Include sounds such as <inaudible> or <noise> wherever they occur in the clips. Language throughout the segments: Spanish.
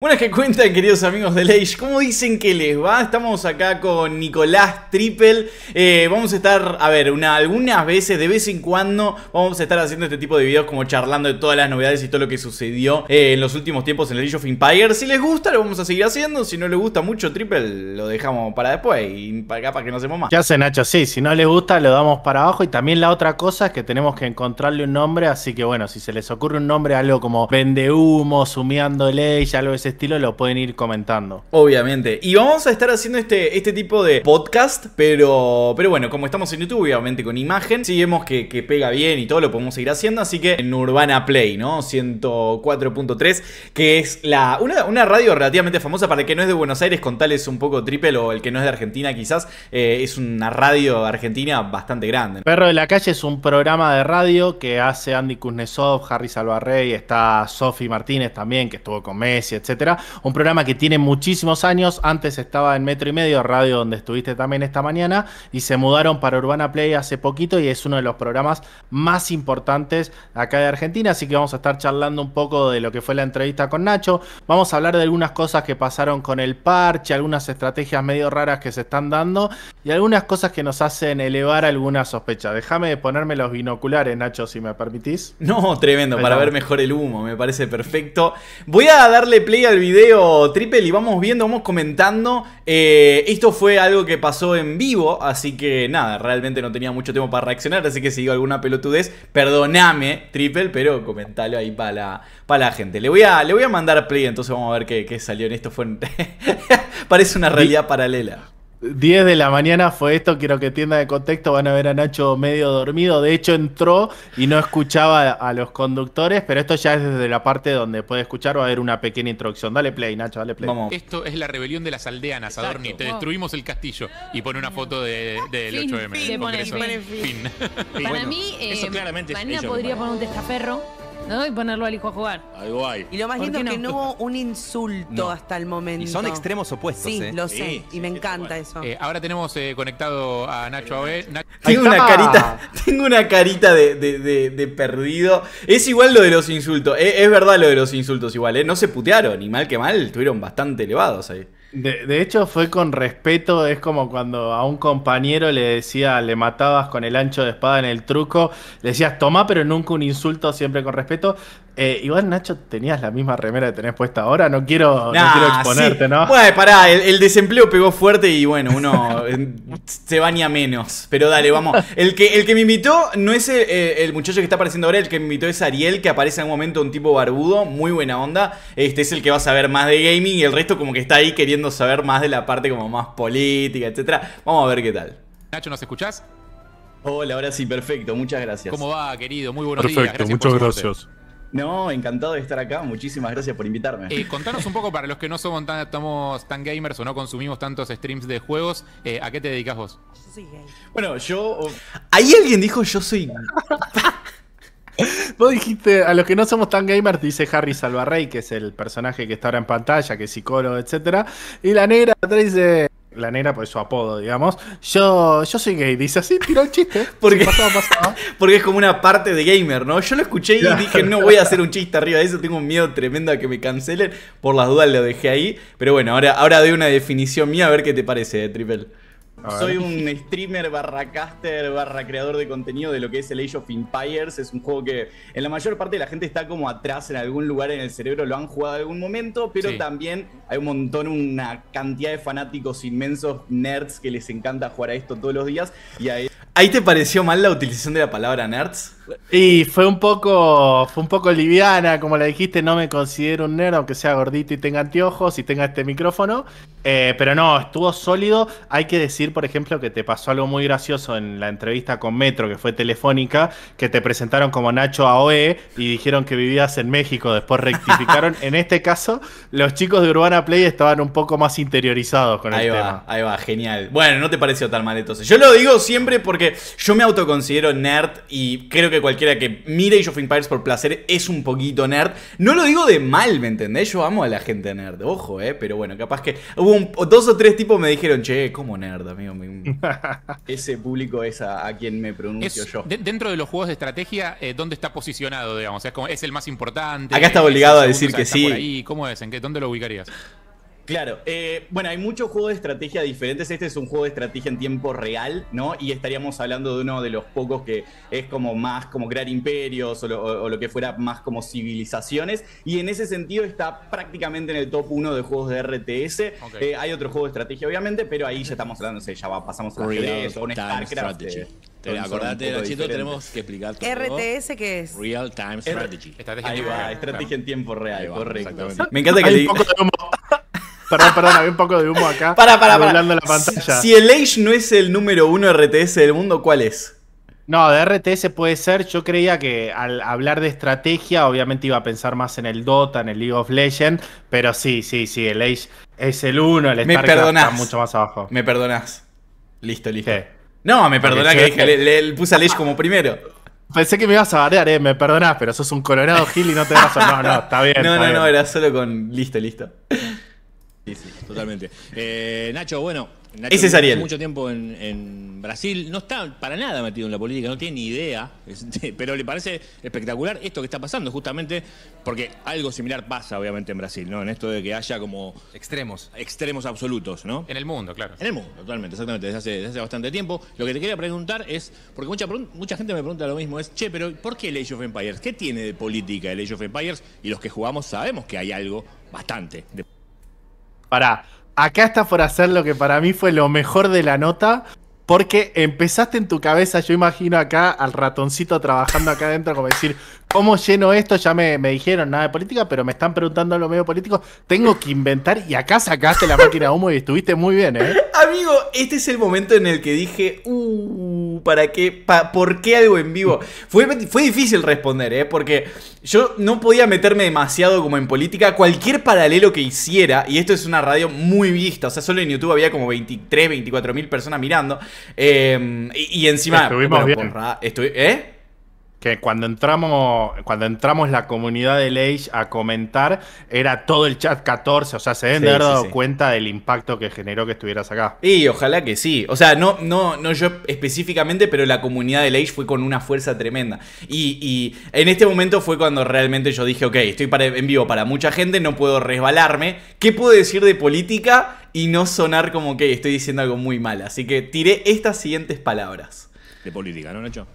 Buenas que cuentan queridos amigos de Leish, ¿cómo dicen que les va? Estamos acá con Nicolás Triple eh, vamos a estar, a ver, una, algunas veces, de vez en cuando, vamos a estar haciendo este tipo de videos como charlando de todas las novedades y todo lo que sucedió eh, en los últimos tiempos en el Age of Empires. Si les gusta lo vamos a seguir haciendo, si no les gusta mucho Triple lo dejamos para después y para acá para que no hacemos más. Ya se Nacho, sí, si no les gusta lo damos para abajo y también la otra cosa es que tenemos que encontrarle un nombre, así que bueno, si se les ocurre un nombre, algo como Vende Humo, Sumiando Leish, algo ese estilo lo pueden ir comentando. Obviamente. Y vamos a estar haciendo este, este tipo de podcast, pero, pero bueno, como estamos en YouTube, obviamente con imagen, si vemos que, pega bien y todo, lo podemos seguir haciendo. Así que en Urbana Play, ¿no? 104.3, que es la una, radio relativamente famosa para que no es de Buenos Aires, con es un poco triple, o el que no es de Argentina quizás, eh, es una radio argentina bastante grande. Perro de la Calle es un programa de radio que hace Andy Kuznetsov, Harry Salvarrey, está Sofi Martínez también, que estuvo con Messi, etc. Un programa que tiene muchísimos años. Antes estaba en Metro y Medio, radio donde estuviste también esta mañana, y se mudaron para Urbana Play hace poquito y es uno de los programas más importantes acá de Argentina. Así que vamos a estar charlando un poco de lo que fue la entrevista con Nacho. Vamos a hablar de algunas cosas que pasaron con el parche, algunas estrategias medio raras que se están dando y algunas cosas que nos hacen elevar alguna sospecha. Déjame ponerme los binoculares, Nacho, si me permitís. No, tremendo, para ver mejor el humo, me parece perfecto. Voy a darle play el video triple y vamos viendo, vamos comentando. Eh, esto fue algo que pasó en vivo, así que nada, realmente no tenía mucho tiempo para reaccionar, así que si digo alguna pelotudez, perdóname triple, pero comentalo ahí para la, para la gente. Le voy, a, le voy a mandar play, entonces vamos a ver qué, salió en esto. Fue <laughs> Parece una realidad paralela. 10 de la mañana fue esto, quiero que tienda de contexto, van a ver a Nacho medio dormido, de hecho entró y no escuchaba a los conductores, pero esto ya es desde la parte donde puede escuchar, va a haber una pequeña introducción, dale play Nacho, dale play. Esto es la rebelión de las aldeanas, Adorni, te destruimos el castillo y pone una foto del de, de 8M. Fin, Para mí, eh, podría poner un testaferro ¿no? Y ponerlo al hijo a jugar. Y lo más lindo es que no hubo un insulto hasta el momento. Y son extremos opuestos, Sí, ¿eh? lo sé. y me encanta eso. Eh, ahora tenemos eh, conectado a Nacho Abe. Tengo una carita, <laughs> tengo una carita de, perdido. Es igual lo de los insultos. Es, verdad lo de los insultos igual, No se putearon, ni mal que mal, estuvieron bastante elevados ahí. De, hecho, fue con respeto, es como cuando a un compañero le decía, le matabas con el ancho de espada en el truco, le decías toma, pero nunca un insulto, siempre con respeto. Eh, igual, Nacho, tenías la misma remera que tenés puesta ahora. No quiero, no exponerte, ¿no? Bueno, pará, el, desempleo pegó fuerte y bueno, uno eh, se baña menos. Pero dale, vamos. El que, el que me invitó no es el, eh, muchacho que está apareciendo ahora, el que me invitó es Ariel, que aparece en un momento un tipo barbudo, muy buena onda. Este es el que va a saber más de gaming y el resto, como que está ahí queriendo saber más de la parte como más política, etcétera. Vamos a ver qué tal. Nacho, ¿nos escuchás? Hola, ahora sí, perfecto, muchas gracias. ¿Cómo va, querido? Muy buenos días. Perfecto, muchas gracias. No, encantado de estar acá. Muchísimas gracias por invitarme. Eh, contanos un poco para los que no somos tan, gamers o no consumimos tantos streams de juegos, eh, ¿a qué te dedicas vos? Yo soy gay. Bueno, yo. Oh, Ahí alguien dijo yo soy. <laughs> Vos dijiste, a los que no somos tan gamers, dice Harry Salvarrey, que es el personaje que está ahora en pantalla, que es psicólogo, etc. Y la negra atrás dice, la negra, por pues, su apodo, digamos. Yo, yo soy gay, dice así, tiró el chiste. <laughs> Porque, <laughs> porque es como una parte de gamer, ¿no? Yo lo escuché y dije, no voy a hacer un chiste arriba de eso, tengo un miedo tremendo a que me cancelen. Por las dudas lo dejé ahí. Pero bueno, ahora, ahora doy una definición mía a ver qué te parece, eh, Triple. Soy un streamer barra caster barra creador de contenido de lo que es el Age of Empires. Es un juego que en la mayor parte de la gente está como atrás en algún lugar en el cerebro, lo han jugado en algún momento, pero también hay un montón, una cantidad de fanáticos inmensos, nerds que les encanta jugar a esto todos los días. Y ¿Ahí te pareció mal la utilización de la palabra nerds? Y fue un poco, fue un poco liviana, como le dijiste, no me considero un nerd, aunque sea gordito y tenga anteojos y tenga este micrófono. Eh, pero no, estuvo sólido. Hay que decir, por ejemplo, que te pasó algo muy gracioso en la entrevista con Metro, que fue telefónica, que te presentaron como Nacho Aoe y dijeron que vivías en México, después rectificaron. <laughs> en este caso, los chicos de Urbana Play estaban un poco más interiorizados con el tema. Ahí va, genial. Bueno, no te pareció tan mal entonces. Yo lo digo siempre porque yo me autoconsidero nerd y creo que cualquiera que mire Age of Empires por placer es un poquito nerd. No lo digo de mal, ¿me entendés? Yo amo a la gente nerd, ojo, ¿eh? Pero bueno, capaz que hubo dos o tres tipos me dijeron, che, ¿cómo nerd, amigo? <laughs> Ese público es a, quien me pronuncio yo. dentro de los juegos de estrategia, eh, ¿dónde está posicionado, digamos? es, el más importante. Acá está obligado a decir que sí. ¿Cómo es? ¿En qué, ¿Dónde lo ubicarías? Claro, eh, bueno, hay muchos juegos de estrategia diferentes. Este es un juego de estrategia en tiempo real, ¿no? Y estaríamos hablando de uno de los pocos que es como más como crear imperios o lo, que fuera más como civilizaciones. Y en ese sentido está prácticamente en el top 1 de juegos de RTS. Eh, hay otro juego de estrategia, obviamente, pero ahí ya estamos hablando, ya pasamos a RTS o un StarCraft. Eh, acordate, tenemos que explicar todo. RTS, ¿qué es? Real Time Strategy. estrategia Ahí va, estrategia en tiempo real, correcto. Me encanta que Perdón, perdón, había un poco de humo acá. Para, para, para. La pantalla. Si, el Age no es el número uno RTS del mundo, ¿cuál es? No, de RTS puede ser. Yo creía que al hablar de estrategia, obviamente iba a pensar más en el Dota, en el League of Legends. Pero sí, sí, sí, el Age es el uno, el está mucho más abajo. Me perdonás. Listo, listo. No, me perdonás que, le, puse al Age como primero. Pensé que me ibas a bardear, eh, me perdonás, pero sos un colorado Gil y no te vas a. No, no, está bien. <laughs> no, no, no, era solo con. Listo, listo. Sí, totalmente. Eh, Nacho, bueno, Nacho mucho tiempo en, Brasil, no está para nada metido en la política, no tiene ni idea, <laughs> este, pero le parece espectacular esto que está pasando, justamente porque algo similar pasa obviamente en Brasil, ¿no? En esto de que haya como... Extremos. Extremos absolutos, ¿no? En el mundo, claro. En el mundo, totalmente, exactamente, desde hace, bastante tiempo. Lo que te quería preguntar es, porque mucha, mucha gente me pregunta lo mismo, es, che, pero ¿por qué el Age of Empires? ¿Qué tiene de política el Age of Empires? Y los que jugamos sabemos que hay algo bastante de Pará, acá está por hacer lo que para mí fue lo mejor de la nota. Porque empezaste en tu cabeza, yo imagino acá al ratoncito trabajando acá adentro, como decir, ¿Cómo lleno esto? Ya me, dijeron nada de política, pero me están preguntando los medios políticos. Tengo que inventar y acá sacaste la máquina de humo y estuviste muy bien, ¿eh? Amigo, este es el momento en el que dije, uh, ¿para qué? ¿Por qué algo en vivo? Fue, fue difícil responder, ¿eh? Porque yo no podía meterme demasiado como en política. Cualquier paralelo que hiciera, y esto es una radio muy vista, o sea, solo en YouTube había como 23, 24 mil personas mirando. Eh, y, encima... Estuvimos bien. ¿eh? que cuando entramos, cuando entramos la comunidad de Age a comentar, era todo el chat 14. O sea, se deben dado cuenta del impacto que generó que estuvieras acá. Y ojalá que sí. O sea, no, no, no yo específicamente, pero la comunidad de Age fue con una fuerza tremenda. Y, en este momento fue cuando realmente yo dije, ok, estoy en vivo para mucha gente, no puedo resbalarme. ¿Qué puedo decir de política y no sonar como que estoy diciendo algo muy mal? Así que tiré estas siguientes palabras. De política, ¿no, Nacho?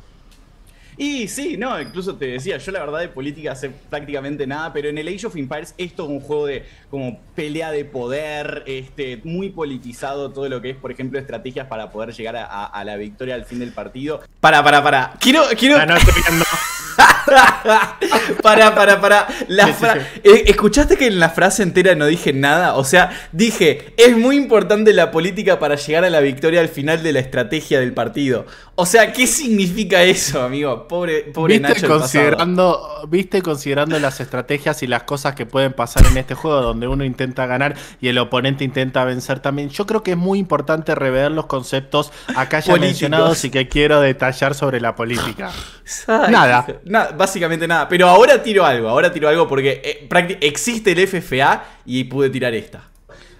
Y sí, no, incluso te decía, yo la verdad de política sé prácticamente nada, pero en el Age of Empires esto es un juego de como pelea de poder, este, muy politizado todo lo que es, por ejemplo, estrategias para poder llegar a, la victoria al fin del partido. Para, para, para. Quiero, quiero. no, estoy <laughs> para, <laughs> para, para. La eh, ¿Escuchaste que en la frase entera no dije nada? O sea, dije, es muy importante la política para llegar a la victoria al final de la estrategia del partido. O sea, ¿qué significa eso, amigo? Pobre, pobre ¿Viste Considerando, Viste considerando las estrategias y las cosas que pueden pasar en este juego, donde uno intenta ganar y el oponente intenta vencer también. Yo creo que es muy importante rever los conceptos acá ya mencionados y que quiero detallar sobre la política. Nada. nada. Básicamente nada. Pero ahora tiro algo, ahora tiro algo porque eh, existe el FFA y pude tirar esta.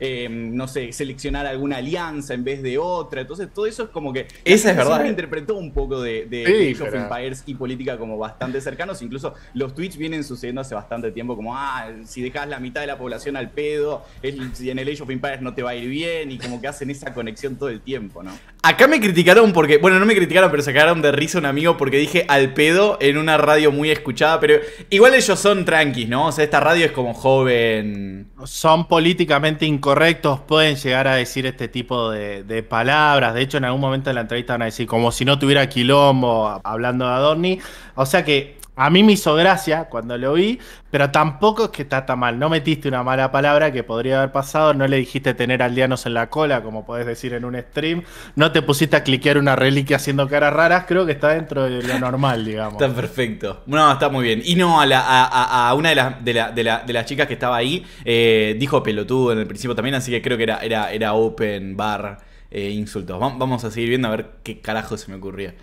Eh, no sé, seleccionar alguna alianza en vez de otra. Entonces, todo eso es como que. Esa es verdad. Eh. interpretó un poco de, de Age of Empires y política como bastante cercanos. Incluso los tweets vienen sucediendo hace bastante tiempo, como, ah, si dejas la mitad de la población al pedo, en el Age of Empires no te va a ir bien, y como que hacen esa conexión todo el tiempo, ¿no? Acá me criticaron porque, bueno, no me criticaron, pero sacaron de risa un amigo porque dije al pedo en una radio muy escuchada, pero igual ellos son tranquis, ¿no? O sea, esta radio es como joven. Son políticamente incorrectos, pueden llegar a decir este tipo de, palabras. De hecho, en algún momento de la entrevista van a decir como si no tuviera quilombo hablando de Adorni. O sea que a mí me hizo gracia cuando lo vi, pero tampoco es que está tan mal. No metiste una mala palabra que podría haber pasado, no le dijiste tener aldeanos en la cola, como podés decir en un stream, no te pusiste a cliquear una reliquia haciendo caras raras, creo que está dentro de lo normal, digamos. Está perfecto. No, está muy bien. Y no, a, una de, las de, las chicas que estaba ahí eh, dijo pelotudo en el principio también, así que creo que era, era, era open bar eh, insultos. Vamos a seguir viendo a ver qué carajo se me ocurría.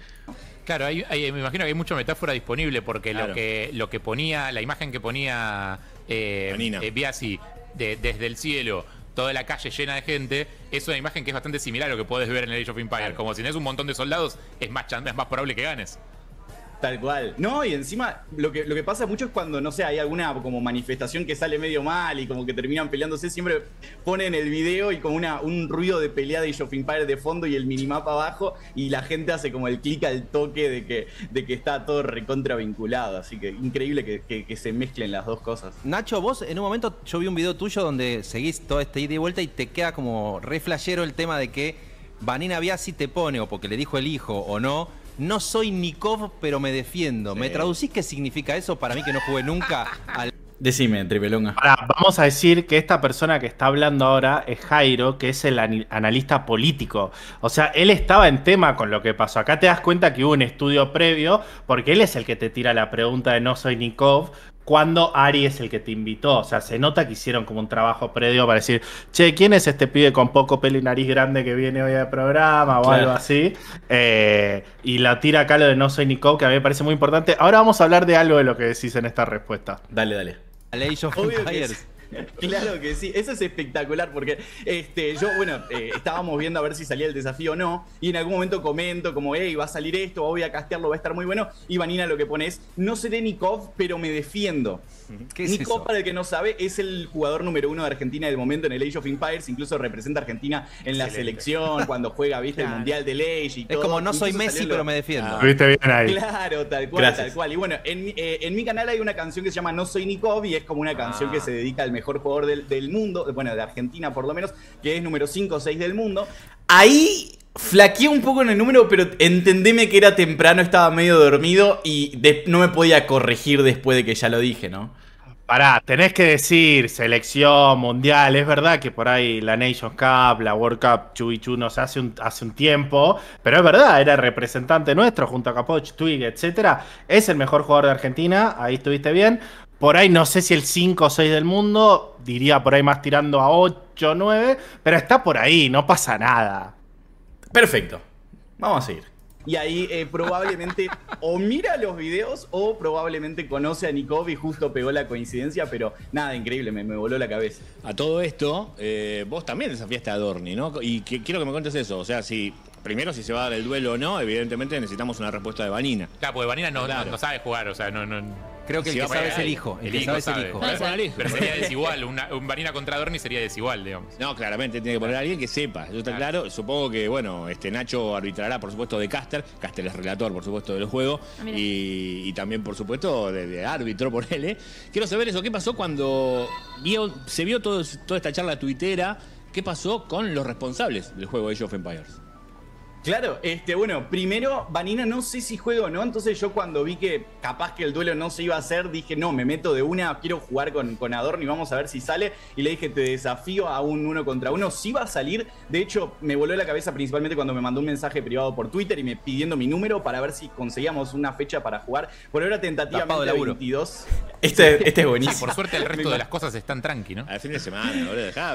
Claro, me imagino que hay mucha metáfora disponible porque lo, que, lo que ponía, la imagen que ponía eh, eh Biasi desde el cielo, toda la calle llena de gente, es una imagen que es bastante similar a lo que puedes ver en el Age of Empires. Como si tenés un montón de soldados, es más, es más probable que ganes. Tal cual. No, y encima lo que, lo que pasa mucho es cuando, no sé, hay alguna como manifestación que sale medio mal y como que terminan peleándose, siempre ponen el video y con una, un ruido de pelea de shopping fire de fondo y el minimapa abajo y la gente hace como el clic al toque de que, de que está todo recontra vinculado. Así que increíble que, se mezclen las dos cosas. Nacho, vos en un momento yo vi un video tuyo donde seguís todo este ida y vuelta y te queda como re flashero el tema de que Vanina si te pone, o porque le dijo el hijo o no, no soy Nikov, pero me defiendo. ¿Me traducís qué significa eso? Para mí que no jugué nunca <laughs> al... Decime, tripelunga. Ahora, vamos a decir que esta persona que está hablando ahora es Jairo, que es el analista político. O sea, él estaba en tema con lo que pasó. Acá te das cuenta que hubo un estudio previo, porque él es el que te tira la pregunta de no soy Nikov, cuando Ari es el que te invitó. O sea, se nota que hicieron como un trabajo previo para decir, che, ¿quién es este pibe con poco pelo y nariz grande que viene hoy de programa o algo así? Eh, y la tira acá lo de no soy Nico, que a mí me parece muy importante. Ahora vamos a hablar de algo de lo que decís en esta respuesta. Dale, dale. a <laughs> claro que sí, eso es espectacular porque este, yo, bueno, eh, estábamos viendo a ver si salía el desafío o no y en algún momento comento como, hey, va a salir esto, voy a castearlo, va a estar muy bueno y Vanina lo que pone es, no seré Nikov, pero me defiendo. ¿Qué es Nikov, para el que no sabe, es el jugador número uno de Argentina De momento en el Age of Empires, incluso representa a Argentina en la selección, cuando juega, viste, el Mundial de Age y todo. Es como, no soy Messi, pero me defiendo. Ah. Claro, tal cual, tal cual. Y bueno, eh, en, mi canal hay una canción que se llama No Soy Nikov y es como una canción ah. que se dedica al mejor jugador del, mundo, eh, bueno, de Argentina por lo menos, que es número 5 o 6 del mundo. Ahí Flaqueé un poco en el número, pero entendeme que era temprano, estaba medio dormido y no me podía corregir después de que ya lo dije, ¿no? Pará, tenés que decir selección mundial. Es verdad que por ahí la Nations Cup, la World Cup, Chubichu nos hace hace un tiempo, pero es verdad, era representante nuestro junto a Capoche, Twig, etcétera Es el mejor jugador de Argentina, ahí estuviste bien por ahí no sé si el 5 o 6 del mundo, diría por ahí más tirando a 8 o 9, pero está por ahí, no pasa nada. Perfecto, vamos a seguir. Y ahí eh, probablemente o mira los videos o probablemente conoce a Nikov y justo pegó la coincidencia, pero nada, increíble, me, voló la cabeza. A todo esto, eh, vos también desafiaste a Dorni, ¿no? Y quiero que me contes eso, o sea, si primero si se va a dar el duelo o no, evidentemente necesitamos una respuesta de Vanina. Claro, porque Vanina no, sabe jugar, o sea, no, no, Creo que el que sabe es el hijo. El, es el hijo. Pero sería desigual. un Vanina contra Dorni sería desigual, digamos. No, claramente. Tiene que poner a alguien que sepa. Eso está claro. Supongo que, bueno, este Nacho arbitrará, por supuesto, de Caster. Caster es relator, por supuesto, del juego. Ah, y, también, por supuesto, de, árbitro, por él. ¿eh? Quiero saber eso. ¿Qué pasó cuando vio, se vio todo, toda esta charla tuitera? ¿Qué pasó con los responsables del juego de Age of Empires? Claro, este, bueno, primero, Vanina no sé si juego o no, entonces yo cuando vi que capaz que el duelo no se iba a hacer, dije, no, me meto de una, quiero jugar con, con Adorno y vamos a ver si sale. Y le dije, te desafío a un uno contra uno, si va a salir. De hecho, me voló la cabeza principalmente cuando me mandó un mensaje privado por Twitter y me pidiendo mi número para ver si conseguíamos una fecha para jugar. Por ahora tentativamente la 22. Este, <laughs> este es buenísimo. Por suerte el resto de las cosas están tranqui, ¿no? Al fin de semana, boludo, dejá,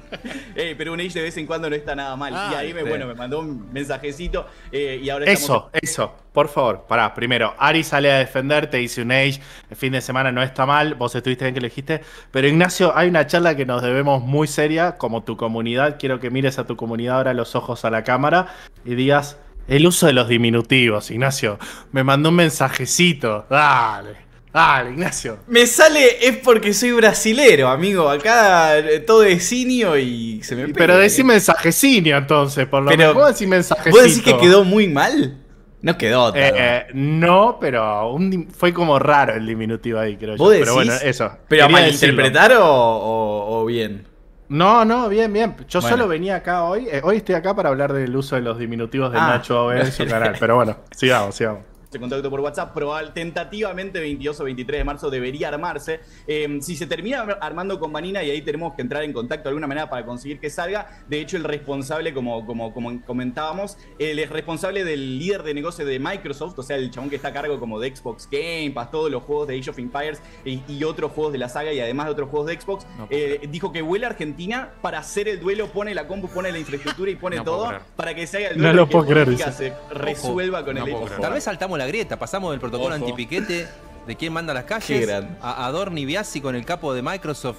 <laughs> Eh, pero un age de vez en cuando no está nada mal. y ah, ahí me, este. bueno, me mandó un mensajecito eh, y ahora Eso, eso, por favor, pará. Primero, Ari sale a defender, te dice un age, el fin de semana no está mal, vos estuviste bien que elegiste. Pero Ignacio, hay una charla que nos debemos muy seria, como tu comunidad. Quiero que mires a tu comunidad ahora los ojos a la cámara y digas... El uso de los diminutivos, Ignacio. Me mandó un mensajecito. Dale. Ah, Ignacio. Me sale es porque soy brasilero, amigo. Acá eh, todo es cinio y se me pega. Pero eh. decí mensajecinio entonces, por lo menos. ¿Vos decís ¿Vos que quedó muy mal? No quedó. Eh, no, pero fue como raro el diminutivo ahí, creo yo. Pero bueno, eso. ¿Pero malinterpretaron o, bien? No, no, bien, bien. Yo solo venía acá hoy. hoy estoy acá para hablar del uso de los diminutivos de ah. Nacho Nacho en su canal. Pero bueno, <laughs> sigamos, sigamos se este contacto por WhatsApp, probablemente tentativamente 22 o 23 de marzo debería armarse. Em, si se termina armando con Vanina y ahí tenemos que entrar en contacto de alguna manera para conseguir que salga, de hecho el responsable, como, como, comentábamos, el responsable del líder de negocio de Microsoft, o sea, el chabón que está a cargo como de Xbox Game para todos los juegos de Age of Empires y, otros juegos de la saga y además de otros juegos de Xbox, eh, dijo que vuela a Argentina para hacer el duelo, pone la compu, pone la infraestructura y pone todo para que se haga el duelo no lo puedo que se resuelva con el Xbox. Tal vez saltamos la grieta, pasamos del protocolo antipiquete de quién manda las calles a, Adorni Biasi con el capo de Microsoft.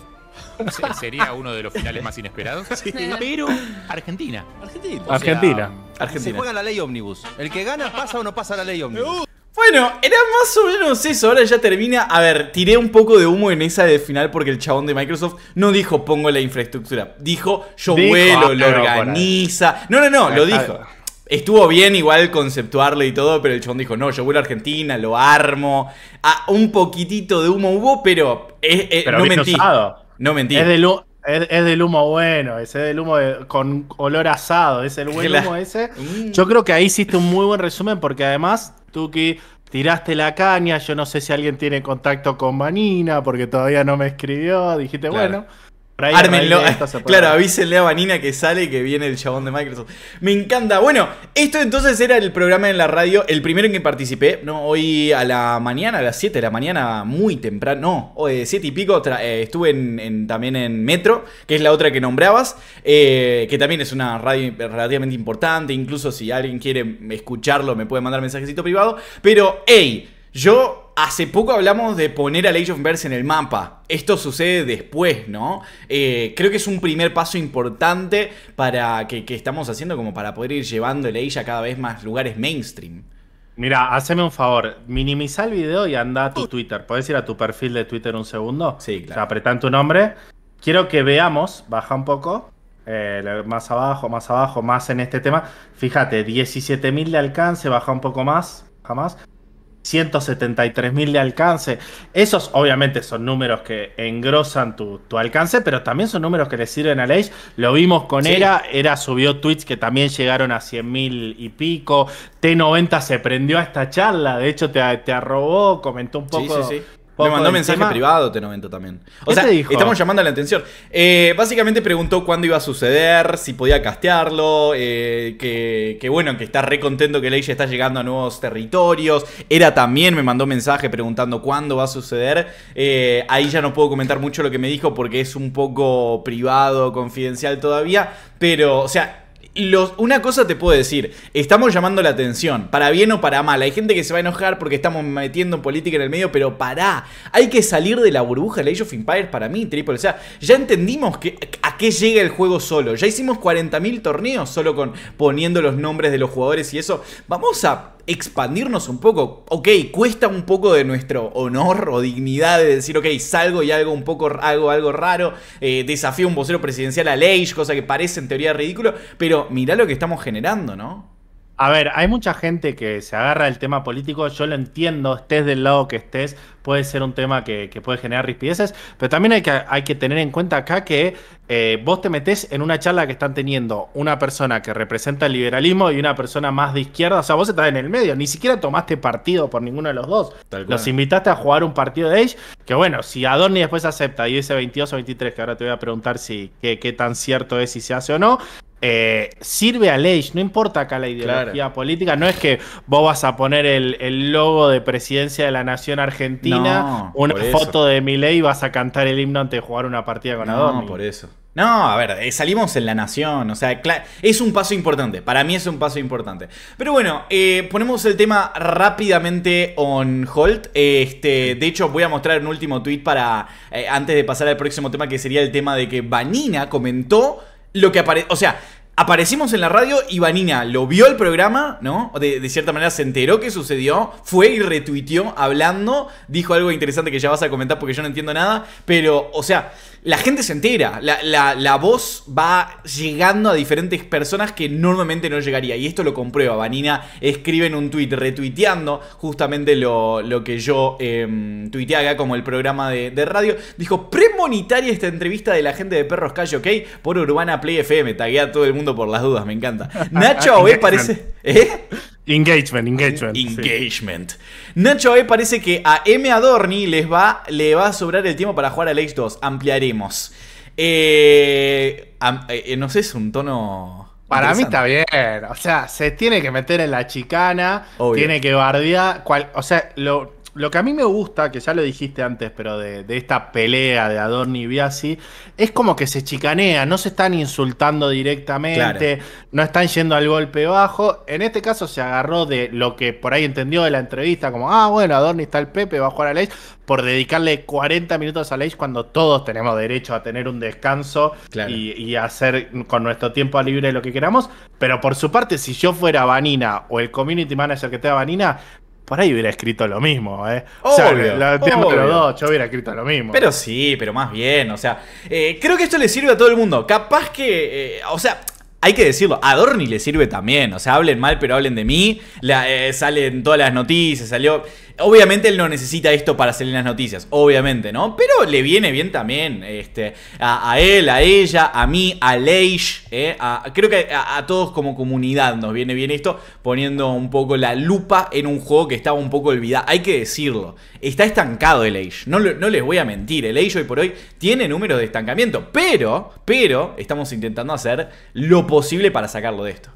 Sería uno de los finales más inesperados. <laughs> Pero Argentina. Argentina. Argentina. Se juega la ley omnibus El que gana pasa o no pasa la ley ómnibus. Bueno, era más o menos eso, ahora ya termina. A ver, tiré un poco de humo en esa de final porque el chabón de Microsoft no dijo pongo la infraestructura, dijo yo vuelo, lo organiza. No, no, no, lo dijo. Estuvo bien igual conceptuarle y todo, pero el chabón dijo, no, yo vuelo a Argentina, lo armo. Ah, un poquitito de humo hubo, pero, es, no mentí. No Es del, humo bueno, es del humo con olor asado, es el humo ese. Mm. Yo creo que ahí hiciste un muy buen resumen porque además tú que tiraste la caña, yo no sé si alguien tiene contacto con Vanina porque todavía no me escribió, dijiste, bueno Ármenlo. <laughs> Claro, avísenle a Vanina que sale y que viene el chabón de Microsoft. Me encanta. Bueno, esto entonces era el programa en la radio, el primero en que participé. No, hoy a la mañana, a las 7 de la mañana, muy temprano. No, hoy 7 eh, y pico eh, estuve en, también en Metro, que es la otra que nombrabas, eh, que también es una radio relativamente importante. Incluso si alguien quiere escucharlo, me puede mandar mensajecito privado. Pero, hey, yo Hace poco hablamos de poner a Age of Verse en el mapa. Esto sucede después, ¿no? Eh, creo que es un primer paso importante para que, estamos haciendo como para poder ir llevando el Age a cada vez más lugares mainstream. Mira, haceme un favor, minimiza el video y anda a tu Twitter. ¿Puedes ir a tu perfil de Twitter un segundo? Sí, claro. O tu nombre. Quiero que veamos, baja un poco, eh, más abajo, más abajo, más en este tema. Fíjate, 17.000 de alcance, baja un poco más, jamás. 173 mil de alcance. Esos obviamente son números que engrosan tu, alcance, pero también son números que le sirven a Age. Lo vimos con Era, Era subió tweets que también llegaron a mil y pico. T90 se prendió a esta charla, de hecho te, te arrobó, comentó un poco sí, me mandó mensaje privado T90 también. O este sea, estamos llamando la atención. Eh, básicamente preguntó cuándo iba a suceder, si podía castearlo, eh, que, bueno, que está re contento que Leisha está llegando a nuevos territorios. Era también me mandó mensaje preguntando cuándo va a suceder. Eh, ahí ya no puedo comentar mucho lo que me dijo porque es un poco privado, confidencial todavía. Pero, o sea, los, una cosa te puedo decir, estamos llamando la atención, para bien o para mal. Hay gente que se va a enojar porque estamos metiendo política en el medio, pero pará, hay que salir de la burbuja de Age of Empires para mí, Triple. O sea, ya entendimos que, a qué llega el juego solo. Ya hicimos 40.000 torneos solo con poniendo los nombres de los jugadores y eso. Vamos a expandirnos un poco. Ok, cuesta un poco de nuestro honor o dignidad de decir, ok, salgo y hago un poco algo algo raro, eh, desafío un vocero presidencial a ley, cosa que parece en teoría ridículo, pero mirá lo que estamos generando, ¿no? A ver, hay mucha gente que se agarra el tema político, yo lo entiendo, estés del lado que estés, puede ser un tema que, puede generar rispideces, pero también hay que, tener en cuenta acá que eh, vos te metés en una charla que están teniendo una persona que representa el liberalismo y una persona más de izquierda, o sea, vos estás en el medio, ni siquiera tomaste partido por ninguno de los dos, los invitaste a jugar un partido de Age, que bueno, si Adorni después acepta y dice 22 o 23, que ahora te voy a preguntar si qué, qué tan cierto es, si se hace o no, eh, sirve a Ley, no importa acá la ideología política, no es que vos vas a poner el, logo de presidencia de la nación argentina, una foto de ley y vas a cantar el himno antes de jugar una partida con no, por eso. No, a ver, eh, salimos en la nación, o sea, es un paso importante, para mí es un paso importante. Pero bueno, eh, ponemos el tema rápidamente on hold. Este, de hecho, voy a mostrar un último tweet para, antes de pasar al próximo tema, que sería el tema de que Vanina comentó lo que aparece. O sea, aparecimos en la radio y Vanina lo vio el programa, ¿no? De, de, cierta manera se enteró que sucedió, fue y retuiteó hablando, dijo algo interesante que ya vas a comentar porque yo no entiendo nada, pero, o sea, la gente se entera, la, voz va llegando a diferentes personas que normalmente no llegaría. Y esto lo comprueba. Vanina escribe en un tweet retuiteando justamente lo, que yo eh, tuiteé acá como el programa de, radio. Dijo, premonitaria esta entrevista de la gente de Perros Calle, ¿ok? Por Urbana Play FM. Taguea a todo el mundo por las dudas, me encanta. <laughs> Nacho ¿eh? parece... ¿Eh? Engagement, engagement. Engagement. Nacho eh, parece que a M Adorni les va, le va a sobrar el tiempo para jugar al x 2. Ampliaremos. Eh, eh, no sé, es un tono. Para mí está bien. O sea, se tiene que meter en la chicana. Obvio. Tiene que bardear. o sea, lo, lo que a mí me gusta, que ya lo dijiste antes, pero de, esta pelea de Adorni y Biasi, es como que se chicanea, no se están insultando directamente, no están yendo al golpe bajo. En este caso se agarró de lo que por ahí entendió de la entrevista, como, ah, bueno, Adorni está el Pepe, va a jugar a por dedicarle 40 minutos a ley cuando todos tenemos derecho a tener un descanso y, hacer con nuestro tiempo libre lo que queramos. Pero por su parte, si yo fuera Vanina o el community manager que te da Vanina, por ahí hubiera escrito lo mismo, ¿eh? o sea, los dos, yo hubiera escrito lo mismo. Pero sí, pero más bien, o sea, eh, creo que esto le sirve a todo el mundo. Capaz que, eh, o sea, hay que decirlo, a Dorni le sirve también. O sea, hablen mal, pero hablen de mí. Eh, salen todas las noticias, salió. Obviamente él no necesita esto para salir en las noticias, obviamente, ¿no? Pero le viene bien también este, a, él, a ella, a mí, a Leish, ¿eh? creo que a, todos como comunidad nos viene bien esto, poniendo un poco la lupa en un juego que estaba un poco olvidado. Hay que decirlo, está estancado el Age, no, les voy a mentir, el Age hoy por hoy tiene números de estancamiento, pero, pero estamos intentando hacer lo posible para sacarlo de esto.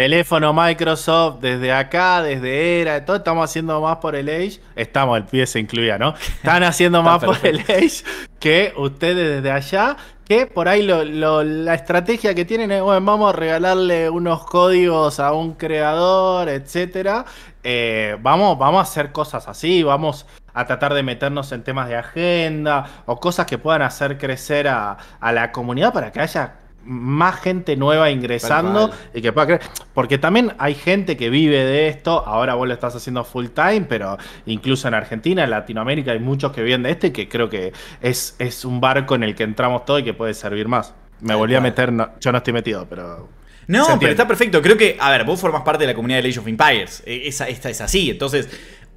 Teléfono Microsoft, desde acá, desde ERA, todo estamos haciendo más por el age Estamos, el pie se incluía, ¿no? Están haciendo <laughs> más por el Edge que ustedes desde allá. Que por ahí la estrategia que tienen es, bueno, vamos a regalarle unos códigos a un creador, etc. Eh, vamos, vamos a hacer cosas así, vamos a tratar de meternos en temas de agenda o cosas que puedan hacer crecer a la comunidad para que haya más gente nueva ingresando y que pueda creer. Porque también hay gente que vive de esto, ahora vos lo estás haciendo full time, pero incluso en Argentina, en Latinoamérica hay muchos que viven de este y que creo que es, es un barco en el que entramos todos y que puede servir más. Me volví a meter, yo no estoy metido, pero no, pero está perfecto. Creo que, a ver, vos formas parte de la comunidad de Age of Empires. E, esa, esta es así. Entonces,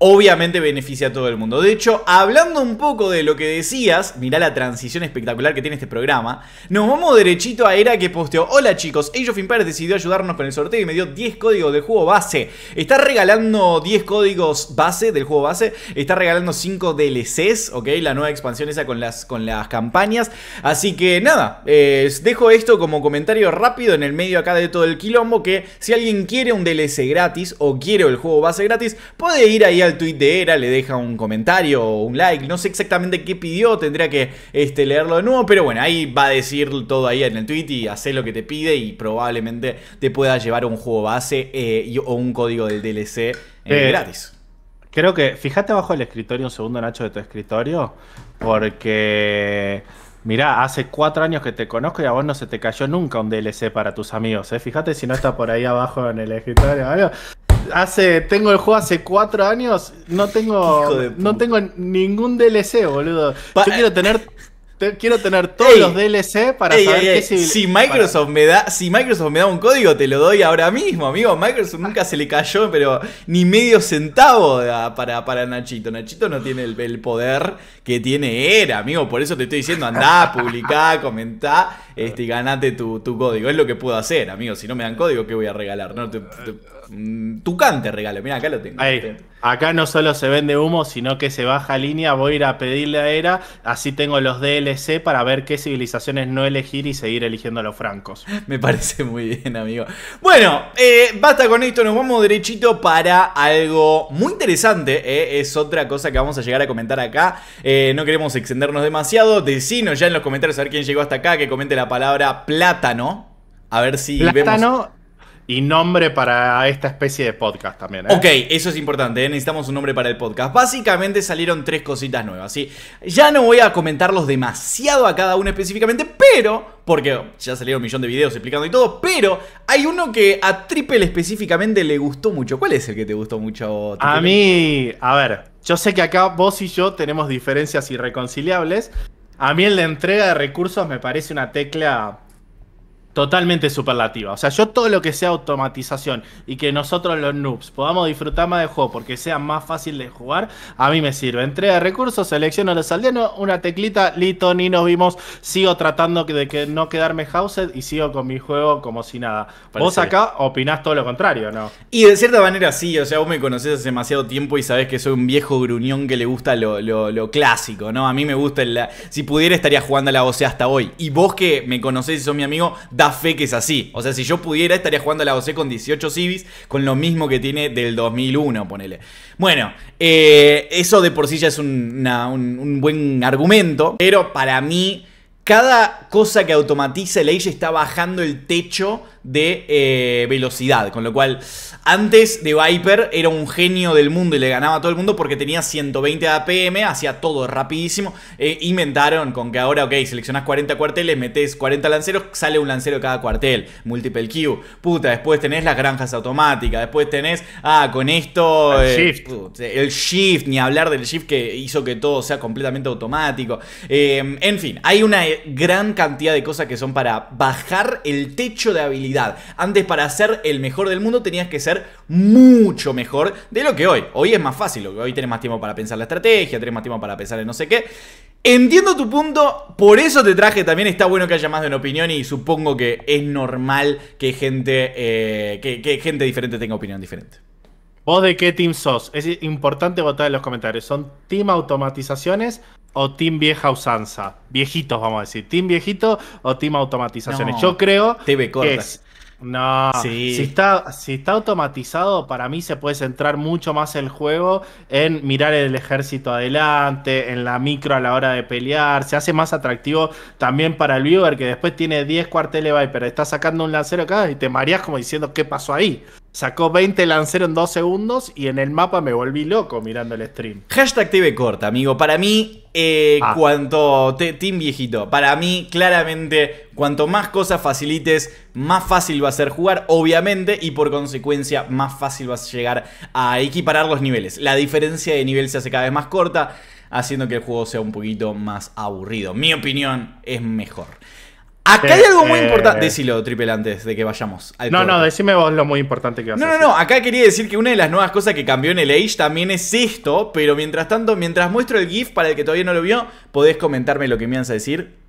obviamente beneficia a todo el mundo. De hecho, hablando un poco de lo que decías, mirá la transición espectacular que tiene este programa, nos vamos derechito a Era que posteó, hola chicos, Age of Empires decidió ayudarnos con el sorteo y me dio 10 códigos del juego base. Está regalando 10 códigos base del juego base, está regalando 5 DLCs, ok, la nueva expansión esa con las, con las campañas. Así que nada, eh, dejo esto como comentario rápido en el medio acá de todo el quilombo, que si alguien quiere un DLC gratis o quiere el juego base gratis, puede ir ahí al el de Era, le deja un comentario o un like. No sé exactamente qué pidió, tendría que este, leerlo de nuevo, pero bueno, ahí va a decir todo ahí en el tweet y hace lo que te pide y probablemente te pueda llevar un juego base eh, o un código del DLC eh, eh, gratis. Creo que, fíjate abajo del escritorio, un segundo, Nacho, de tu escritorio, porque Mirá, hace cuatro años que te conozco y a vos no se te cayó nunca un DLC para tus amigos, Fíjate si no está por ahí abajo en el escritorio. ¿vale? hace, tengo el juego hace cuatro años, no tengo, no tengo ningún DLC, boludo. Yo quiero tener quiero tener todos los DLC para saber qué si Microsoft me da si Microsoft me da un código te lo doy ahora mismo amigo Microsoft nunca se le cayó pero ni medio centavo para, para Nachito Nachito no tiene el, poder que tiene era amigo por eso te estoy diciendo anda publicá comentá este ganate tu, código es lo que puedo hacer amigo si no me dan código qué voy a regalar no te tu cante regalo, mira, acá lo tengo. Acá no solo se vende humo, sino que se baja línea. Voy a ir a pedirle a Era, así tengo los DLC para ver qué civilizaciones no elegir y seguir eligiendo a los francos. <laughs> Me parece muy bien, amigo. Bueno, eh, basta con esto, nos vamos derechito para algo muy interesante. Eh. Es otra cosa que vamos a llegar a comentar acá. Eh, no queremos extendernos demasiado. Decinos ya en los comentarios a ver quién llegó hasta acá, que comente la palabra plátano. A ver si ¿Plátano? Y nombre para esta especie de podcast también. ¿eh? Ok, eso es importante, ¿eh? necesitamos un nombre para el podcast. Básicamente salieron tres cositas nuevas, ¿sí? Ya no voy a comentarlos demasiado a cada uno específicamente, pero, porque ya salieron un millón de videos explicando y todo, pero hay uno que a Triple específicamente le gustó mucho. ¿Cuál es el que te gustó mucho? Triple? A mí, a ver, yo sé que acá vos y yo tenemos diferencias irreconciliables. A mí en la entrega de recursos me parece una tecla Totalmente superlativa. O sea, yo todo lo que sea automatización y que nosotros los noobs podamos disfrutar más de juego porque sea más fácil de jugar, a mí me sirve. Entrega de recursos, selecciono los aldeanos, una teclita, listo, ni nos vimos. Sigo tratando de que no quedarme housed y sigo con mi juego como si nada. Vos acá opinás todo lo contrario, ¿no? Y de cierta manera sí, o sea, vos me conocés hace demasiado tiempo y sabés que soy un viejo gruñón que le gusta lo, clásico, ¿no? A mí me gusta el... Si pudiera estaría jugando a la OCE hasta hoy. Y vos que me conocés y sos mi amigo, fe que es así. O sea, si yo pudiera, estaría jugando a la OC con 18 civis, con lo mismo que tiene del 2001, ponele. Bueno, eh, eso de por sí ya es un, buen argumento, pero para mí, cada cosa que automatiza el Age está bajando el techo de eh, velocidad. Con lo cual, antes de Viper era un genio del mundo y le ganaba a todo el mundo porque tenía 120 APM, hacía todo rapidísimo. E inventaron con que ahora, ok, seleccionas 40 cuarteles, metes 40 lanceros, sale un lancero de cada cuartel. Multiple Q. Puta, después tenés las granjas automáticas, después tenés, ah, con esto... El eh, shift. El shift, ni hablar del shift que hizo que todo sea completamente automático. Eh, en fin, hay una gran cantidad de cosas que son para bajar el techo de habilidad antes para ser el mejor del mundo tenías que ser mucho mejor de lo que hoy. Hoy es más fácil, hoy tenés más tiempo para pensar la estrategia, tenés más tiempo para pensar en no sé qué. Entiendo tu punto, por eso te traje también, está bueno que haya más de una opinión y supongo que es normal que gente, eh, que gente diferente tenga opinión diferente. ¿Vos de qué team sos? Es importante votar en los comentarios. ¿Son team automatizaciones o team vieja usanza? Viejitos, vamos a decir. ¿Team viejito o team automatizaciones? Yo creo TV que es. No, si, está, si está automatizado, para mí se puede centrar mucho más el juego en mirar el ejército adelante, en la micro a la hora de pelear. Se hace más atractivo también para el viewer que después tiene 10 cuarteles pero está sacando un lancero acá y te mareas como diciendo qué pasó ahí. Sacó 20 lancero en 2 segundos y en el mapa me volví loco mirando el stream. Hashtag TV corta, amigo. Para mí, eh, ah. cuanto. team viejito. Para mí, claramente, cuanto más cosas facilites, más fácil va a ser jugar, obviamente, y por consecuencia, más fácil vas a llegar a equiparar los niveles. La diferencia de nivel se hace cada vez más corta, haciendo que el juego sea un poquito más aburrido. Mi opinión es mejor. Acá hay algo muy eh, importante. Decilo, Triple, antes de que vayamos. no, no, decime vos lo muy importante que vas no, No, no, no. Acá quería decir que una de las nuevas cosas que cambió en el Age también es esto. Pero mientras tanto, mientras muestro el GIF para el que todavía no lo vio, podés comentarme lo que me ibas a decir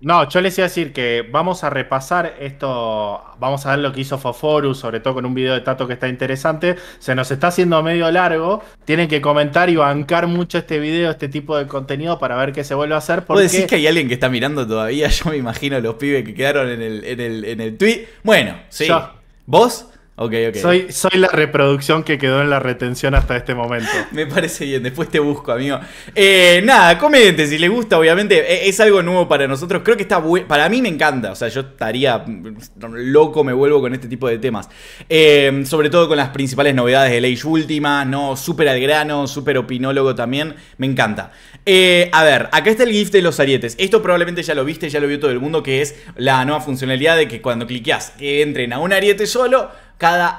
no, yo les iba a decir que vamos a repasar esto, vamos a ver lo que hizo Foforus, sobre todo con un video de Tato que está interesante. Se nos está haciendo medio largo, tienen que comentar y bancar mucho este video, este tipo de contenido para ver qué se vuelve a hacer. Porque... ¿Vos decís que hay alguien que está mirando todavía? <laughs> Yo me imagino los pibes que quedaron en el, en el, en el tweet. Bueno, sí. ¿Vos? Ok, Soy, la reproducción que quedó en la retención hasta este momento. <laughs> Me parece bien, después te busco, amigo. Eh, nada, comenten si les gusta, obviamente. E, es, algo nuevo para nosotros. Creo que está bueno. Para mí me encanta. O sea, yo estaría loco, me vuelvo con este tipo de temas. Eh, sobre todo con las principales novedades de Age Última, ¿no? Súper al grano, súper opinólogo también. Me encanta. Eh, a ver, acá está el GIF de los arietes. Esto probablemente ya lo viste, ya lo vio todo el mundo, que es la nueva funcionalidad de que cuando cliqueas que entren a un ariete solo cada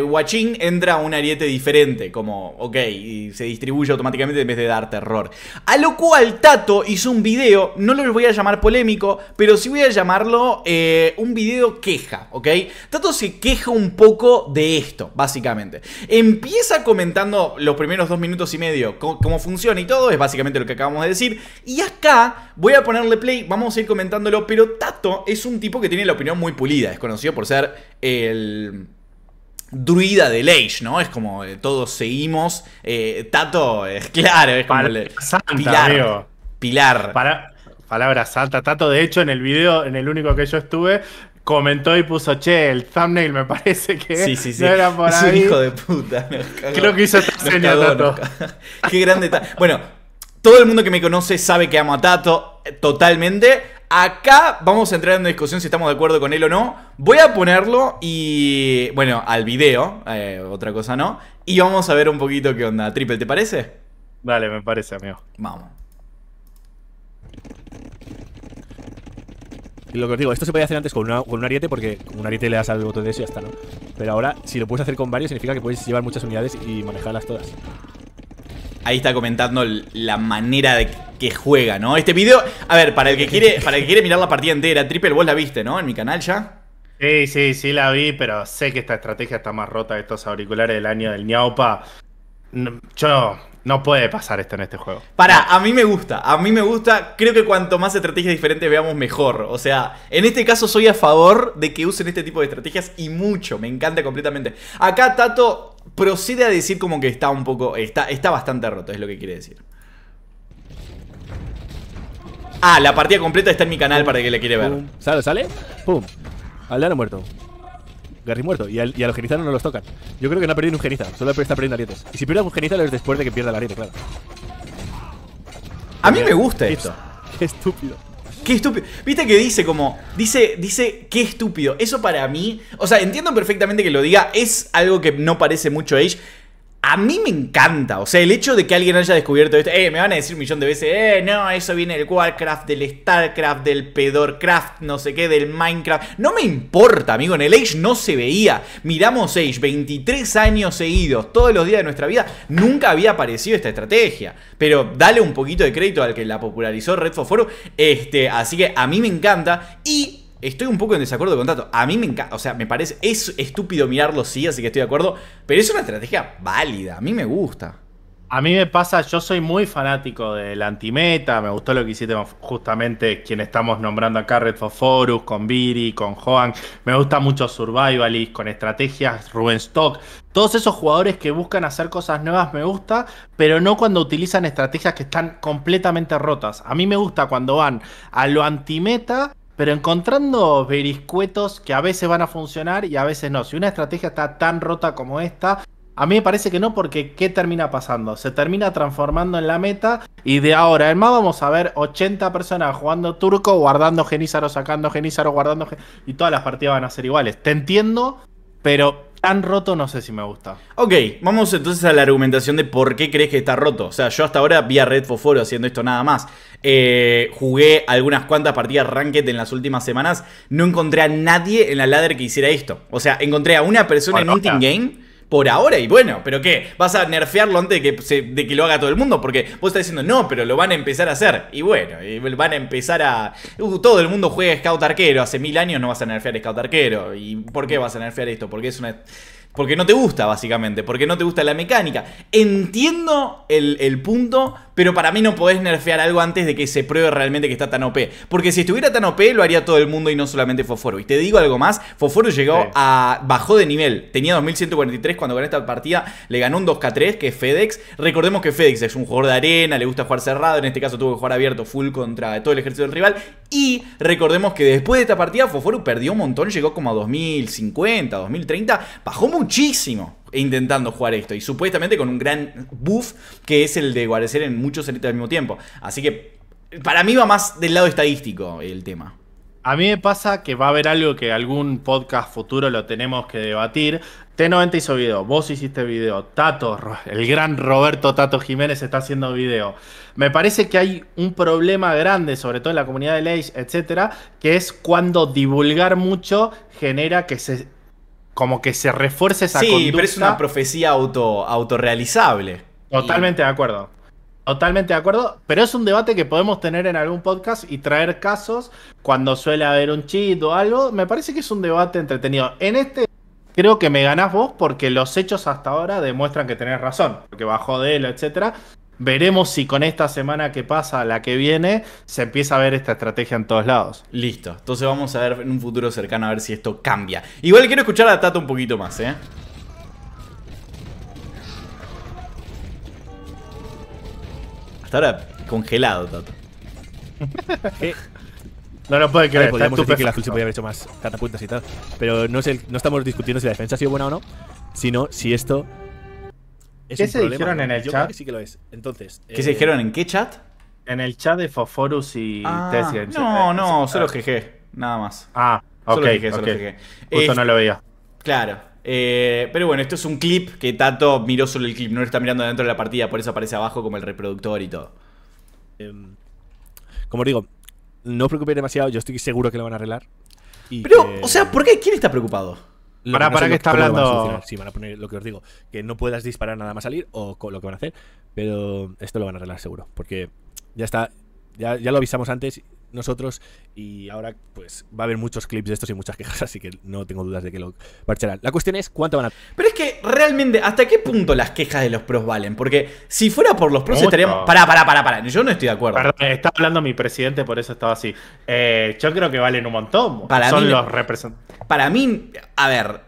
guachín entra un ariete diferente, como, ok, y se distribuye automáticamente en vez de dar terror. A lo cual Tato hizo un video, no lo voy a llamar polémico, pero sí voy a llamarlo eh, un video queja, ¿ok? Tato se queja un poco de esto, básicamente. Empieza comentando los primeros dos minutos y medio cómo funciona y todo, es básicamente lo que acabamos de decir. Y acá voy a ponerle play, vamos a ir comentándolo, pero Tato es un tipo que tiene la opinión muy pulida, es conocido por ser el druida del Age, ¿no? Es como eh, todos seguimos. Eh, Tato, es eh, <laughs> claro, es como el, Pilar. Pilar. Para, palabra santa. Tato, de hecho, en el video, en el único que yo estuve, comentó y puso, che, el thumbnail me <laughs> parece que era por es un hijo de puta. <laughs> Creo que hizo esta Tato. Qué grande Bueno, todo el mundo que me conoce sabe que amo a Tato totalmente. Acá vamos a entrar en una discusión si estamos de acuerdo con él o no. Voy a ponerlo y. Bueno, al video, eh, otra cosa no. Y vamos a ver un poquito qué onda. Triple, ¿te parece? Vale, me parece, amigo. Vamos. lo que os digo, esto se podía hacer antes con, con un ariete porque con un ariete le das al botón de eso y ya ¿no? Pero ahora, si lo puedes hacer con varios, significa que puedes llevar muchas unidades y manejarlas todas ahí está comentando la manera de que juega, ¿no? Este video, a ver, para el que quiere, para quiere mirar la partida entera, Triple, vos la viste, ¿no? En mi canal ya. Sí, sí, sí la vi, pero sé que esta estrategia está más rota de estos auriculares del año del ñaupa. yo no puede pasar esto en este juego. Para, a mí me gusta, a mí me gusta. Creo que cuanto más estrategias diferentes veamos, mejor. O sea, en este caso soy a favor de que usen este tipo de estrategias y mucho. Me encanta completamente. Acá Tato procede a decir como que está un poco... Está, está bastante roto, es lo que quiere decir. Ah, la partida completa está en mi canal para el que la quiere ver. Sale, sale. Pum. Aldeano muerto. Garry muerto. Y, a los genizanos no los tocan. Yo creo que no ha perdido un geniza. Solo está perdiendo arietes Y si pierde un geniza, es después de que pierda la ariete claro. A mí me gusta esto. Qué estúpido. Qué estúpido. Viste que dice como. Dice, dice, qué estúpido. Eso para mí. O sea, entiendo perfectamente que lo diga. Es algo que no parece mucho Age. A mí me encanta, o sea, el hecho de que alguien haya descubierto esto, eh, me van a decir un millón de veces, eh, no, eso viene del Warcraft, del Starcraft, del Pedorcraft, no sé qué, del Minecraft. No me importa, amigo, en el Age no se veía. Miramos Age 23 años seguidos, todos los días de nuestra vida, nunca había aparecido esta estrategia. Pero dale un poquito de crédito al que la popularizó Red Foforo, este, así que a mí me encanta y Estoy un poco en desacuerdo con Tato. A mí me encanta, o sea, me parece, es estúpido mirarlo, sí, así que estoy de acuerdo, pero es una estrategia válida, a mí me gusta. A mí me pasa, yo soy muy fanático del antimeta, me gustó lo que hiciste justamente quien estamos nombrando acá, Red Forus, con Viri, con Joan, me gusta mucho Survivalist, con estrategias, Ruben Stock, todos esos jugadores que buscan hacer cosas nuevas me gusta, pero no cuando utilizan estrategias que están completamente rotas. A mí me gusta cuando van a lo antimeta pero encontrando veriscuetos que a veces van a funcionar y a veces no. Si una estrategia está tan rota como esta, a mí me parece que no, porque ¿qué termina pasando? Se termina transformando en la meta y de ahora en más vamos a ver 80 personas jugando turco, guardando genízaro, sacando genízaro, guardando y todas las partidas van a ser iguales. Te entiendo, pero tan roto no sé si me gusta. Ok, vamos entonces a la argumentación de por qué crees que está roto. O sea, yo hasta ahora vi a Red Foforo haciendo esto nada más. Eh, jugué algunas cuantas partidas ranked en las últimas semanas. No encontré a nadie en la ladder que hiciera esto. O sea, encontré a una persona en un team game por ahora y bueno, pero ¿qué? ¿Vas a nerfearlo antes de que, de que lo haga todo el mundo? Porque vos estás diciendo, no, pero lo van a empezar a hacer. Y bueno, van a empezar a... Uh, todo el mundo juega Scout Arquero, hace mil años no vas a nerfear Scout Arquero. ¿Y por qué vas a nerfear esto? Porque es una porque no te gusta, básicamente. Porque no te gusta la mecánica. Entiendo el, punto, pero para mí no podés nerfear algo antes de que se pruebe realmente que está tan OP. Porque si estuviera tan OP, lo haría todo el mundo y no solamente Foforo. Y te digo algo más: Foforo llegó a. bajó de nivel. Tenía 2143 cuando ganó esta partida. Le ganó un 2K3, que es FedEx. Recordemos que FedEx es un jugador de arena, le gusta jugar cerrado. En este caso tuvo que jugar abierto full contra todo el ejército del rival. Y recordemos que después de esta partida, Foforo perdió un montón. Llegó como a 2050, 2030. Bajó mucho muchísimo intentando jugar esto. Y supuestamente con un gran buff que es el de guarecer en muchos elites al mismo tiempo. Así que para mí va más del lado estadístico el tema. A mí me pasa que va a haber algo que algún podcast futuro lo tenemos que debatir. T90 hizo video, vos hiciste video, Tato, el gran Roberto Tato Jiménez está haciendo video. Me parece que hay un problema grande, sobre todo en la comunidad de Age, etcétera, que es cuando divulgar mucho genera que se como que se refuerza esa Sí, pero es una profecía auto, autorrealizable. Totalmente de acuerdo. Totalmente de acuerdo, pero es un debate que podemos tener en algún podcast y traer casos cuando suele haber un cheat o algo. Me parece que es un debate entretenido. En este creo que me ganás vos porque los hechos hasta ahora demuestran que tenés razón, porque bajó de él, etcétera. Veremos si con esta semana que pasa, la que viene, se empieza a ver esta estrategia en todos lados. Listo. Entonces vamos a ver en un futuro cercano a ver si esto cambia. Igual quiero escuchar a Tato un poquito más, ¿eh? Hasta ahora congelado, Tato. <laughs> Eh, no lo no puede creer. podríamos que la podría haber hecho más cartapuntas y tal. Pero no estamos discutiendo si la defensa ha sido buena o no, sino si esto ¿Qué se dijeron en el chat? ¿Qué se eh, dijeron en qué chat? En el chat de Foforus y ah, No, no, ah. solo GG, nada más. Ah, ok, solo GG, solo Justo este, no lo veía. Claro. Eh, pero bueno, esto es un clip que Tato miró solo el clip, no lo está mirando dentro de la partida, por eso aparece abajo como el reproductor y todo. Em, como digo, no os demasiado, yo estoy seguro que lo van a arreglar. pero, o sea, ¿por qué? ¿Quién está preocupado? Para, para que está hablando. Sí, van a poner lo que os digo. Que no puedas disparar nada más salir o lo que van a hacer. Pero esto lo van a arreglar seguro. Porque ya está. Ya, ya lo avisamos antes nosotros y ahora pues va a haber muchos clips de estos y muchas quejas, <laughs> así que no tengo dudas de que lo parcharán. La cuestión es cuánto van a... Pero es que realmente, ¿hasta qué punto las quejas de los pros valen? Porque si fuera por los pros estaríamos... Pará, pará, pará, pará, yo no estoy de acuerdo. Perdón, está hablando mi presidente, por eso estaba así. Eh, yo creo que valen un montón. Son los representantes. Para mí, a ver,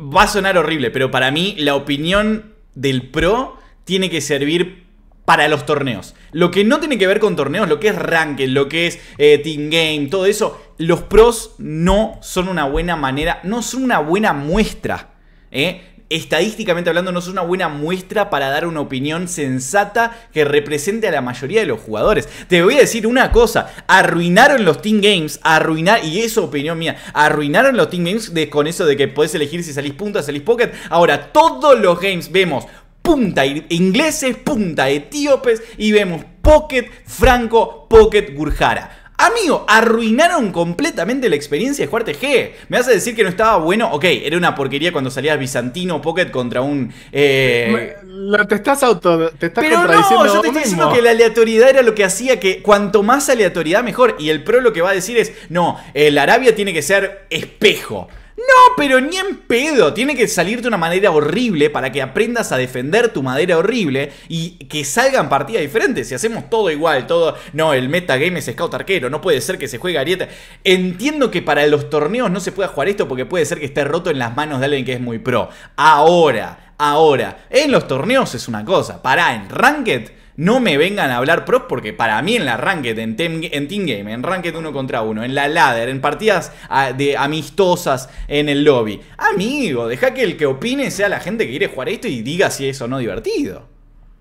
va a sonar horrible, pero para mí la opinión del pro tiene que servir para los torneos. Lo que no tiene que ver con torneos, lo que es ranking, lo que es eh, team game, todo eso, los pros no son una buena manera, no son una buena muestra. ¿eh? Estadísticamente hablando, no son una buena muestra para dar una opinión sensata que represente a la mayoría de los jugadores. Te voy a decir una cosa: arruinaron los team games, arruinar, y eso opinión mía, arruinaron los team games con eso de que podés elegir si salís punta, salís pocket. Ahora, todos los games vemos punta, ingleses, punta, etíopes y vemos Pocket Franco, Pocket Gurjara. Amigo, arruinaron completamente la experiencia de Juarte G. Me hace decir que no estaba bueno. Ok, era una porquería cuando salía Bizantino Pocket contra un. Eh, te estás auto. contradiciendo no, yo te estoy diciendo que la aleatoriedad era lo que hacía que cuanto más aleatoriedad mejor. Y el pro lo que va a decir es: no, el Arabia tiene que ser espejo. No, pero ni en pedo. Tiene que salir de una manera horrible para que aprendas a defender tu madera horrible y que salgan partidas diferentes. Si hacemos todo igual, todo. No, el metagame es scout arquero. No puede ser que se juegue ariete Entiendo que para los torneos no se pueda jugar esto porque puede ser que esté roto en las manos de alguien que es muy pro. Ahora, ahora. En los torneos es una cosa. Para en Ranked no me vengan a hablar pros porque para mí en la Ranked, en, Team Game, en Ranked uno contra uno, en la Ladder, en partidas de amistosas en el lobby. Amigo, deja que el que opine sea la gente que quiere jugar esto y diga si es o no divertido.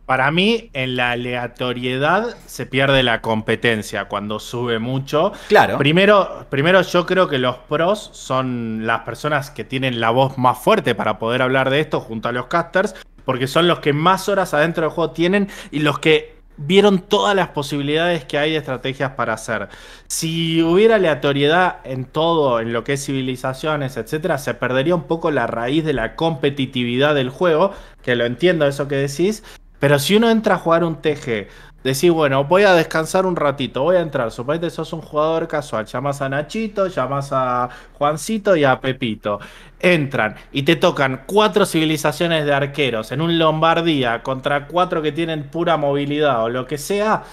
Para mí, en la aleatoriedad se pierde la competencia cuando sube mucho. Claro. Primero, primero, yo creo que los pros son las personas que tienen la voz más fuerte para poder hablar de esto junto a los casters porque son los que más horas adentro del juego tienen y los que vieron todas las posibilidades que hay de estrategias para hacer. Si hubiera aleatoriedad en todo, en lo que es civilizaciones, etc., se perdería un poco la raíz de la competitividad del juego, que lo entiendo eso que decís, pero si uno entra a jugar un TG decís, bueno, voy a descansar un ratito, voy a entrar. Suponete sos un jugador casual, llamas a Nachito, llamas a Juancito y a Pepito. Entran y te tocan cuatro civilizaciones de arqueros en un Lombardía contra cuatro que tienen pura movilidad o lo que sea.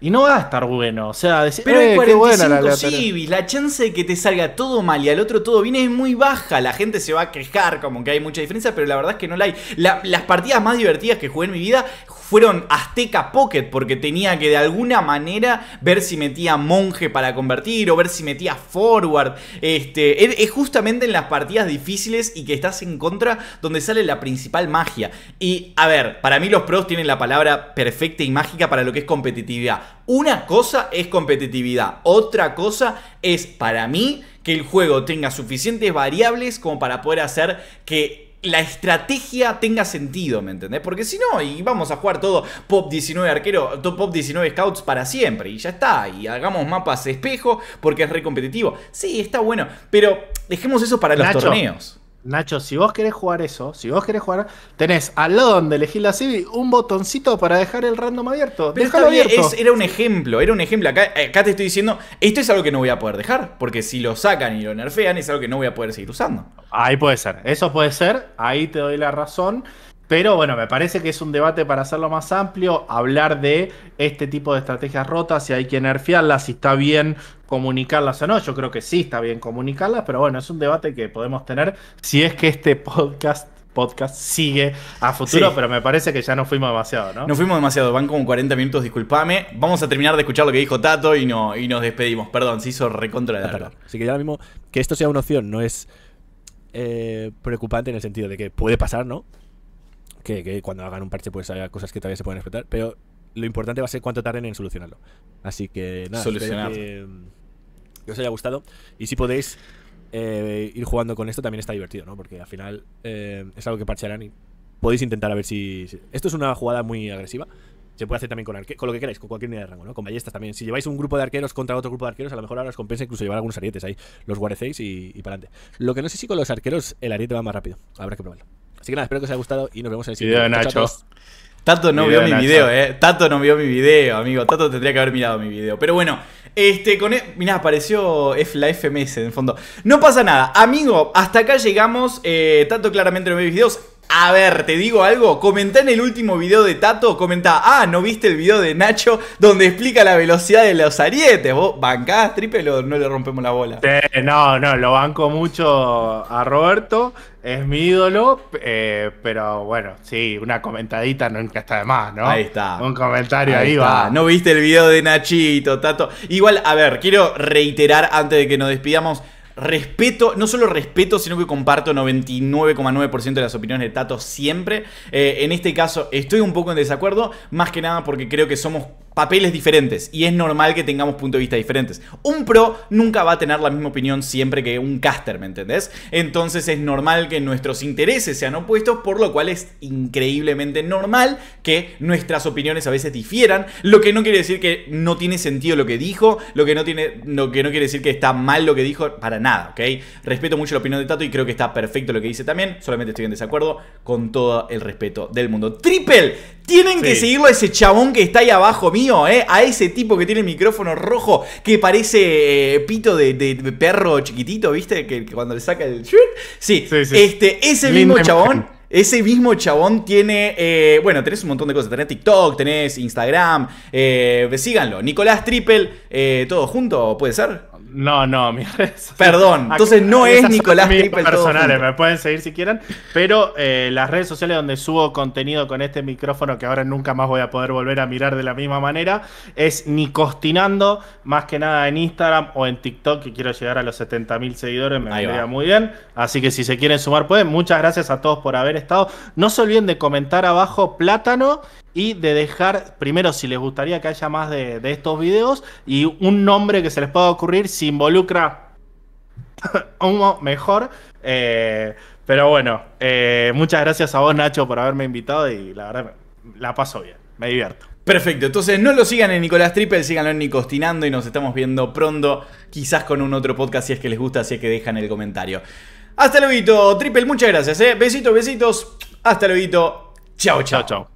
Y no va a estar bueno. O sea, decís... Pero hay 45 eh, la la chance de que te salga todo mal y al otro todo bien es muy baja. La gente se va a quejar como que hay mucha diferencia, pero la verdad es que no la hay. las partidas más divertidas que jugué en mi vida fueron Azteca Pocket porque tenía que de alguna manera ver si metía monje para convertir o ver si metía forward. Este, es justamente en las partidas difíciles y que estás en contra donde sale la principal magia. Y a ver, para mí los pros tienen la palabra perfecta y mágica para lo que es competitividad. Una cosa es competitividad, otra cosa es para mí que el juego tenga suficientes variables como para poder hacer que la estrategia tenga sentido, ¿me entendés? Porque si no, y vamos a jugar todo Pop 19 arquero, Pop 19 Scouts para siempre, y ya está, y hagamos mapas espejo porque es re competitivo. Sí, está bueno, pero dejemos eso para los torneos. Nacho, si vos querés jugar eso, si vos querés jugar, tenés al lado donde elegís la Civi un botoncito para dejar el random abierto. abierto. era un ejemplo, era un ejemplo. Acá, acá te estoy diciendo, esto es algo que no voy a poder dejar, porque si lo sacan y lo nerfean, es algo que no voy a poder seguir usando. Ahí puede ser, eso puede ser, ahí te doy la razón. Pero bueno, me parece que es un debate para hacerlo más amplio, hablar de este tipo de estrategias rotas, si hay que nerfearlas, si está bien comunicarlas o no. Yo creo que sí está bien comunicarlas, pero bueno, es un debate que podemos tener si es que este podcast podcast sigue a futuro, pero me parece que ya no fuimos demasiado, ¿no? No fuimos demasiado, van como 40 minutos, discúlpame. Vamos a terminar de escuchar lo que dijo Tato y, no, y nos despedimos. Perdón, se hizo recontra de largo. Así que ya mismo, que esto sea una opción no es eh, preocupante en el sentido de que puede pasar, ¿no? Que, que, cuando hagan un parche pues haya cosas que todavía se pueden respetar, pero lo importante va a ser cuánto tarden en solucionarlo. Así que nada, espero que, os haya gustado. Y si podéis eh, ir jugando con esto también está divertido, ¿no? Porque al final eh, es algo que parchearán y podéis intentar a ver si, Esto es una jugada muy agresiva. Se puede hacer también con, con lo que queráis, con cualquier unidad de rango, ¿no? Con ballestas también. Si lleváis un grupo de arqueros contra otro grupo de arqueros, a lo mejor ahora os compensa incluso llevar algunos arietes ahí. Los guarecéis y, para adelante. Lo que no sé si con los arqueros el ariete va más rápido. Habrá que probarlo. Así que nada, espero que os haya gustado y nos vemos en el siguiente. Nacho. Tato no vio mi video, eh. Tato no vio mi video, amigo. Tato tendría que haber mirado mi video. Pero bueno, este, con. E, mirá, apareció la FMS en el fondo. No pasa nada. Amigo, hasta acá llegamos. Tanto eh, Tato claramente no ve videos. A ver, te digo algo, Comentá en el último video de Tato, Comentá, ah, ¿no viste el video de Nacho donde explica la velocidad de los arietes? ¿Vos bancás triple no le rompemos la bola? no, no, lo banco mucho a Roberto, es mi ídolo, eh, pero bueno, sí, una comentadita nunca está de más, ¿no? Ahí está. Un comentario ahí, ahí va. No viste el video de Nachito, Tato. Igual, a ver, quiero reiterar antes de que nos despidamos respeto, no solo respeto, sino que comparto 99,9% de las opiniones de Tato siempre. Eh, en este caso estoy un poco en desacuerdo, más que nada porque creo que somos papeles diferentes y es normal que tengamos puntos de vista diferentes. Un pro nunca va a tener la misma opinión siempre que un caster, ¿me entendés? Entonces es normal que nuestros intereses sean opuestos, por lo cual es increíblemente normal que nuestras opiniones a veces difieran, lo que no quiere decir que no tiene sentido lo que dijo, lo que no tiene lo que no quiere decir que está mal lo que dijo para nada, ¿ok? Respeto mucho la opinión de Tato y creo que está perfecto lo que dice también, solamente estoy en desacuerdo con todo el respeto del mundo. Triple, tienen que seguirlo a ese chabón que está ahí abajo mío eh, a ese tipo que tiene el micrófono rojo que parece eh, pito de, perro chiquitito, ¿viste? Que, cuando le saca el... Sí, sí, este, ese mismo chabón... Ese mismo chabón tiene, eh, bueno, tenés un montón de cosas. Tenés TikTok, tenés Instagram, síganlo. Nicolás Triple, todo junto, ¿puede ser? No, no, <laughs> mi Perdón, entonces no es Nicolás Triple. personales, me pueden seguir si quieren. Pero eh, las redes sociales donde subo contenido con este micrófono, que ahora nunca más voy a poder volver a mirar de la misma manera, es Nicostinando, más que nada en Instagram o en TikTok, que quiero llegar a los 70.000 seguidores, me vendría muy bien. Así que si se quieren sumar, pueden. Muchas gracias a todos por haber estado. No se olviden de comentar abajo plátano y de dejar, primero, si les gustaría que haya más de, estos videos y un nombre que se les pueda ocurrir si involucra uno <laughs> mejor. Eh, pero bueno, eh, muchas gracias a vos, Nacho, por haberme invitado y la verdad la paso bien, me divierto. Perfecto, entonces no lo sigan en Nicolás Triple, síganlo en Nicostinando y nos estamos viendo pronto, quizás con un otro podcast si es que les gusta, así es que dejan el comentario. Hasta luego, Triple, muchas gracias, ¿eh? besitos, besitos, hasta luego, chao, chao, chao.